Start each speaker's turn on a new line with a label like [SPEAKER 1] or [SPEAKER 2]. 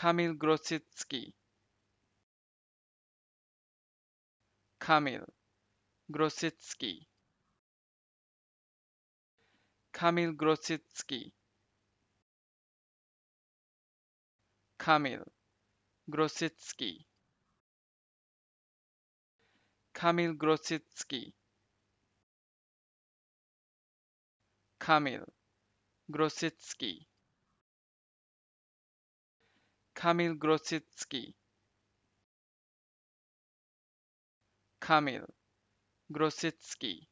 [SPEAKER 1] Kamil Grosicki. Kamil Grosicki. Kamil Grosicki. Kamil Grosicki. Kamil Grosicki. Kamil Grosicki. Kamil Grosicki. Kamil Grosicki.